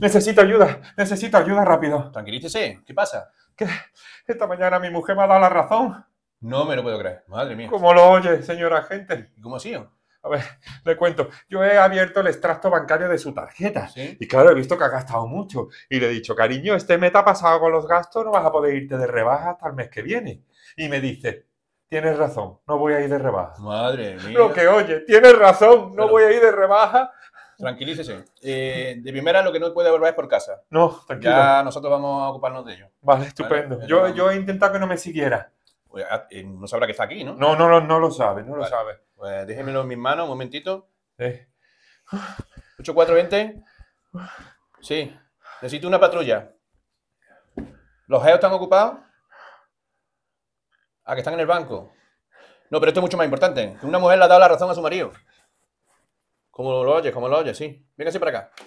necesito ayuda, necesito ayuda rápido. Tranquilícese, ¿qué pasa? Que esta mañana mi mujer me ha dado la razón. No me lo puedo creer, madre mía. ¿Cómo lo oye, señora agente? ¿Cómo ha A ver, le cuento. Yo he abierto el extracto bancario de su tarjeta. ¿Sí? Y claro, he visto que ha gastado mucho. Y le he dicho, cariño, este mes ha pasado con los gastos, no vas a poder irte de rebaja hasta el mes que viene. Y me dice, tienes razón, no voy a ir de rebaja. Madre mía. Lo que oye, tienes razón, no voy a ir de rebaja Tranquilícese. Eh, de primera, lo que no puede volver es por casa. No, tranquilo. Ya nosotros vamos a ocuparnos de ello. Vale, estupendo. Yo, he intentado que no me siguiera. Pues, ah, eh, no sabrá que está aquí, ¿no? No, no, no, no lo sabe, no lo sabe. Pues déjemelo en mis manos, un momentito. Sí. 8420. Sí. Necesito una patrulla. ¿Los geos están ocupados? Ah, que están en el banco. No, pero esto es mucho más importante. una mujer le ha dado la razón a su marido. Como lo oye, como lo oye, sí. Venga, sí, para acá.